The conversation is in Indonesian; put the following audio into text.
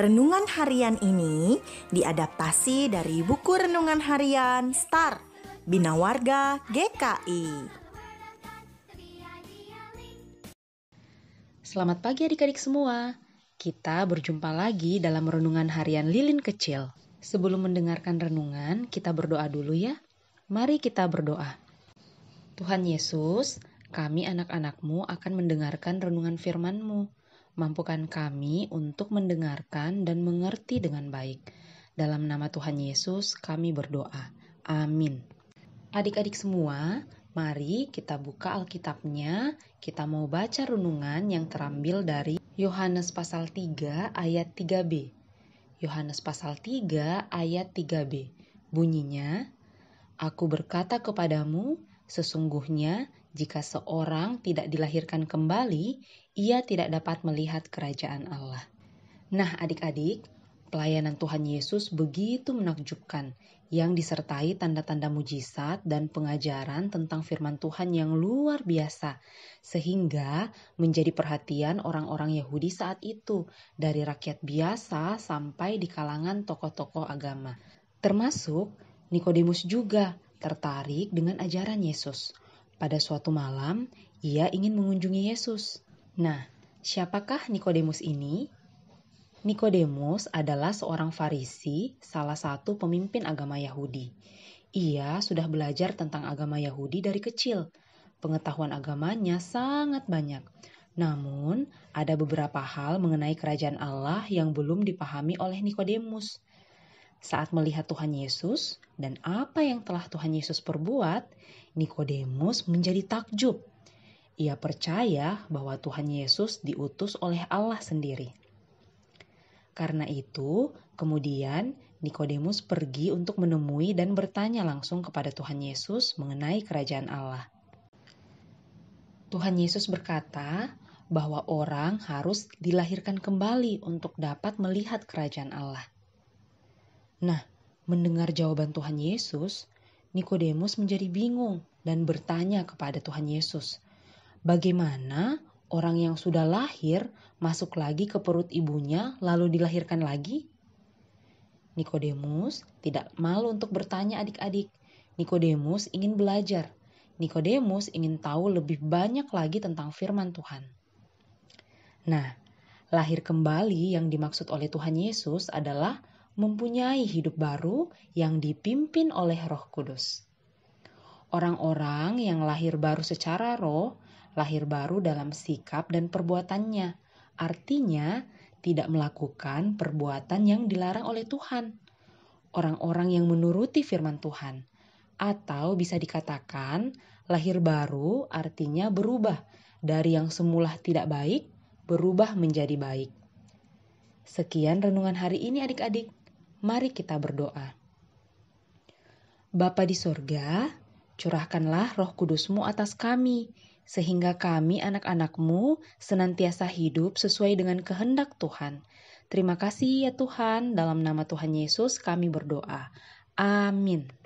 Renungan harian ini diadaptasi dari buku renungan harian Star Bina Warga GKI. Selamat pagi adik-adik semua. Kita berjumpa lagi dalam renungan harian Lilin Kecil. Sebelum mendengarkan renungan, kita berdoa dulu ya. Mari kita berdoa. Tuhan Yesus, kami anak-anakmu akan mendengarkan renungan firman-Mu mampukan kami untuk mendengarkan dan mengerti dengan baik. Dalam nama Tuhan Yesus, kami berdoa. Amin. Adik-adik semua, mari kita buka Alkitabnya. Kita mau baca renungan yang terambil dari Yohanes pasal 3 ayat 3b. Yohanes pasal 3 ayat 3b. Bunyinya, Aku berkata kepadamu, sesungguhnya jika seorang tidak dilahirkan kembali, ia tidak dapat melihat kerajaan Allah. Nah, adik-adik, pelayanan Tuhan Yesus begitu menakjubkan, yang disertai tanda-tanda mujizat dan pengajaran tentang firman Tuhan yang luar biasa, sehingga menjadi perhatian orang-orang Yahudi saat itu, dari rakyat biasa sampai di kalangan tokoh-tokoh agama, termasuk Nikodemus juga tertarik dengan ajaran Yesus. Pada suatu malam, ia ingin mengunjungi Yesus. Nah, siapakah Nikodemus ini? Nikodemus adalah seorang Farisi, salah satu pemimpin agama Yahudi. Ia sudah belajar tentang agama Yahudi dari kecil. Pengetahuan agamanya sangat banyak. Namun, ada beberapa hal mengenai kerajaan Allah yang belum dipahami oleh Nikodemus. Saat melihat Tuhan Yesus dan apa yang telah Tuhan Yesus perbuat, Nikodemus menjadi takjub. Ia percaya bahwa Tuhan Yesus diutus oleh Allah sendiri. Karena itu, kemudian Nikodemus pergi untuk menemui dan bertanya langsung kepada Tuhan Yesus mengenai kerajaan Allah. Tuhan Yesus berkata bahwa orang harus dilahirkan kembali untuk dapat melihat kerajaan Allah. Nah, mendengar jawaban Tuhan Yesus, Nikodemus menjadi bingung dan bertanya kepada Tuhan Yesus, "Bagaimana orang yang sudah lahir masuk lagi ke perut ibunya lalu dilahirkan lagi?" Nikodemus tidak malu untuk bertanya adik-adik. Nikodemus ingin belajar. Nikodemus ingin tahu lebih banyak lagi tentang firman Tuhan. Nah, lahir kembali yang dimaksud oleh Tuhan Yesus adalah mempunyai hidup baru yang dipimpin oleh Roh Kudus. Orang-orang yang lahir baru secara roh, lahir baru dalam sikap dan perbuatannya, artinya tidak melakukan perbuatan yang dilarang oleh Tuhan. Orang-orang yang menuruti firman Tuhan, atau bisa dikatakan lahir baru, artinya berubah dari yang semula tidak baik, berubah menjadi baik. Sekian renungan hari ini, adik-adik mari kita berdoa. Bapa di sorga, curahkanlah roh kudusmu atas kami, sehingga kami anak-anakmu senantiasa hidup sesuai dengan kehendak Tuhan. Terima kasih ya Tuhan, dalam nama Tuhan Yesus kami berdoa. Amin.